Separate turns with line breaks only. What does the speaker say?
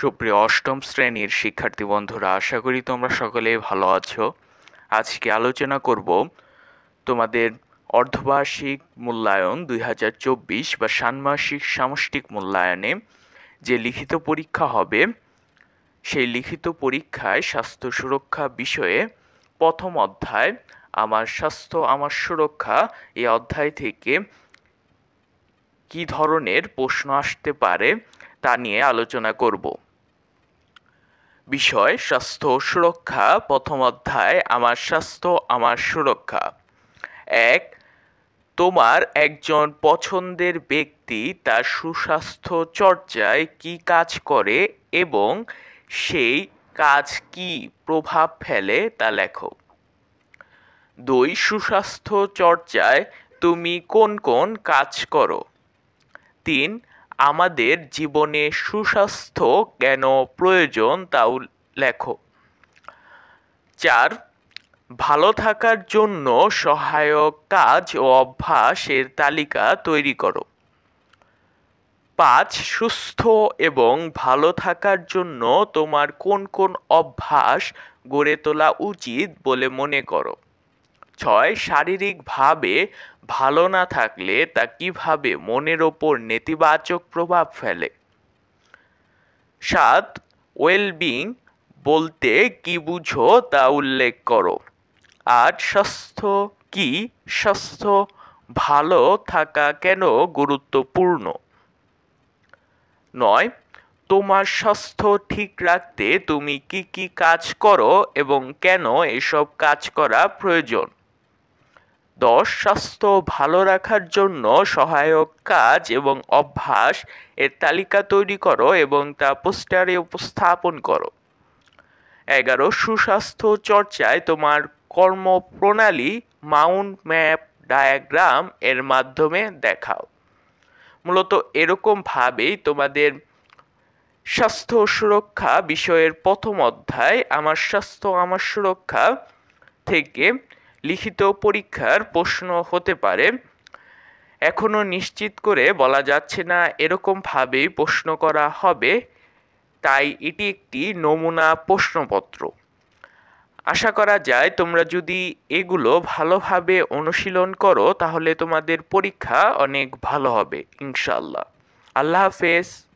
সুপ্রিয় অষ্টম শ্রেণীর শিক্ষার্থী বন্ধুরা আশা করি তোমরা সকলে ভালো আছো আজকে আলোচনা করব তোমাদের অর্ধবার্ষিক মূল্যায়ন দুই বা ষান্মাসিক সামষ্টিক মূল্যায়নে যে লিখিত পরীক্ষা হবে সেই লিখিত পরীক্ষায় স্বাস্থ্য সুরক্ষা বিষয়ে প্রথম অধ্যায় আমার স্বাস্থ্য আমার সুরক্ষা এই অধ্যায় থেকে কি ধরনের প্রশ্ন আসতে পারে তা নিয়ে আলোচনা করব বিষয় স্বাস্থ্য সুরক্ষা প্রথম অধ্যায় আমার স্বাস্থ্য আমার সুরক্ষা এক তোমার একজন পছন্দের ব্যক্তি তার সুস্বাস্থ্য চর্চায় কি কাজ করে এবং সেই কাজ কি প্রভাব ফেলে তা লেখো দুই সুস্বাস্থ্য চর্চায় তুমি কোন কোন কাজ করো তিন আমাদের জীবনে সুস্বাস্থ্য কেন প্রয়োজন তাও লেখো চার ভালো থাকার জন্য সহায়ক কাজ ও অভ্যাসের তালিকা তৈরি করো পাঁচ সুস্থ এবং ভালো থাকার জন্য তোমার কোন কোন অভ্যাস গড়ে তোলা উচিত বলে মনে করো ছয় শারীরিকভাবে ভালো না থাকলে তা কিভাবে মনের ওপর নেতিবাচক প্রভাব ফেলে সাত ওয়েলবিং বলতে কি বুঝো তা উল্লেখ করো আট স্বাস্থ্য কি স্বাস্থ্য ভালো থাকা কেন গুরুত্বপূর্ণ নয় তোমার স্বাস্থ্য ঠিক রাখতে তুমি কি কি কাজ করো এবং কেন এসব কাজ করা প্রয়োজন দশ স্বাস্থ্য ভালো রাখার জন্য সহায়ক কাজ এবং অভ্যাস এর তালিকা তৈরি করো এবং তা পোস্টারে উপস্থাপন করো এগারো সুস্বাস্থ্য চর্চায় তোমার কর্মপ্রণালী মাউন্ট ম্যাপ ডায়াগ্রাম এর মাধ্যমে দেখাও মূলত এরকমভাবেই তোমাদের স্বাস্থ্য সুরক্ষা বিষয়ের প্রথম অধ্যায় আমার স্বাস্থ্য আমার সুরক্ষা থেকে লিখিত পরীক্ষার প্রশ্ন হতে পারে এখনও নিশ্চিত করে বলা যাচ্ছে না এরকমভাবেই প্রশ্ন করা হবে তাই এটি একটি নমুনা প্রশ্নপত্র আশা করা যায় তোমরা যদি এগুলো ভালোভাবে অনুশীলন করো তাহলে তোমাদের পরীক্ষা অনেক ভালো হবে ইনশাল্লাহ আল্লাহ হাফেজ